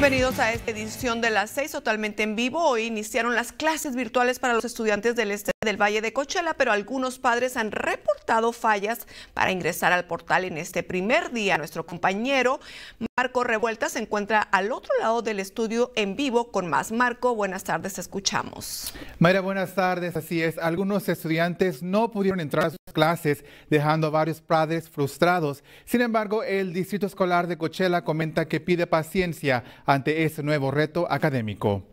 Bienvenidos a esta edición de las seis totalmente en vivo. Hoy iniciaron las clases virtuales para los estudiantes del este del Valle de Coachella, pero algunos padres han reportado fallas para ingresar al portal en este primer día. Nuestro compañero Marco Revuelta se encuentra al otro lado del estudio en vivo con más. Marco, buenas tardes, escuchamos. Mayra, buenas tardes. Así es, algunos estudiantes no pudieron entrar a sus clases, dejando a varios padres frustrados. Sin embargo, el Distrito Escolar de Coachella comenta que pide paciencia ante este nuevo reto académico.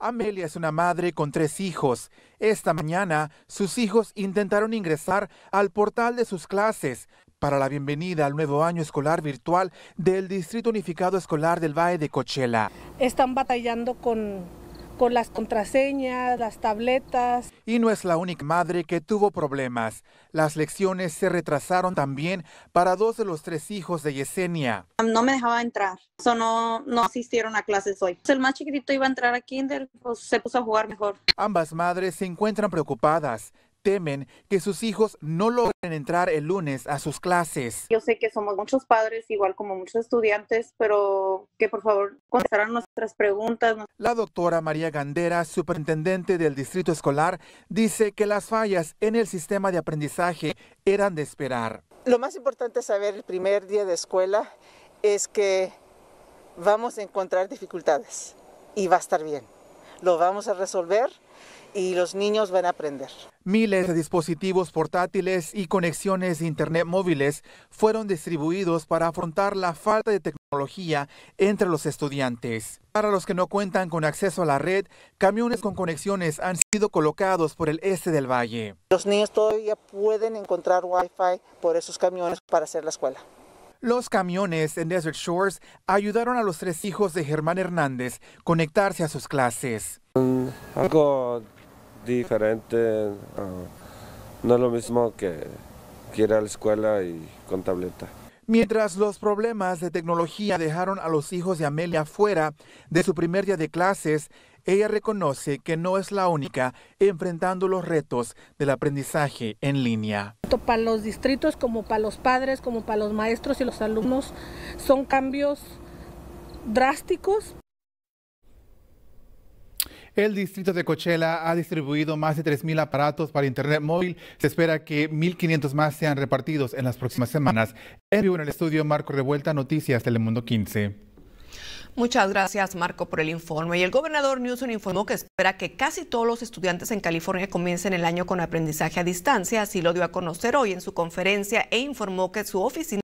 Amelia es una madre con tres hijos. Esta mañana sus hijos intentaron ingresar al portal de sus clases para la bienvenida al nuevo año escolar virtual del Distrito Unificado Escolar del Valle de Cochela. Están batallando con con las contraseñas, las tabletas. Y no es la única madre que tuvo problemas. Las lecciones se retrasaron también para dos de los tres hijos de Yesenia. No me dejaba entrar, so no, no asistieron a clases hoy. El más chiquitito iba a entrar a kinder, pues se puso a jugar mejor. Ambas madres se encuentran preocupadas temen que sus hijos no logren entrar el lunes a sus clases. Yo sé que somos muchos padres, igual como muchos estudiantes, pero que por favor contestaran nuestras preguntas. La doctora María Gandera, superintendente del distrito escolar, dice que las fallas en el sistema de aprendizaje eran de esperar. Lo más importante saber el primer día de escuela es que vamos a encontrar dificultades y va a estar bien. Lo vamos a resolver y los niños van a aprender. Miles de dispositivos portátiles y conexiones de Internet móviles fueron distribuidos para afrontar la falta de tecnología entre los estudiantes. Para los que no cuentan con acceso a la red, camiones con conexiones han sido colocados por el este del valle. Los niños todavía pueden encontrar Wi-Fi por esos camiones para hacer la escuela. Los camiones en Desert Shores ayudaron a los tres hijos de Germán Hernández conectarse a sus clases diferente, ah, no es lo mismo que, ir a la escuela y con tableta. Mientras los problemas de tecnología dejaron a los hijos de Amelia fuera de su primer día de clases, ella reconoce que no es la única enfrentando los retos del aprendizaje en línea. Tanto para los distritos como para los padres, como para los maestros y los alumnos, son cambios drásticos. El distrito de Coachella ha distribuido más de 3.000 aparatos para Internet móvil. Se espera que 1.500 más sean repartidos en las próximas semanas. En en el estudio, Marco Revuelta, Noticias Telemundo 15. Muchas gracias, Marco, por el informe. Y el gobernador Newsom informó que espera que casi todos los estudiantes en California comiencen el año con aprendizaje a distancia. Así lo dio a conocer hoy en su conferencia e informó que su oficina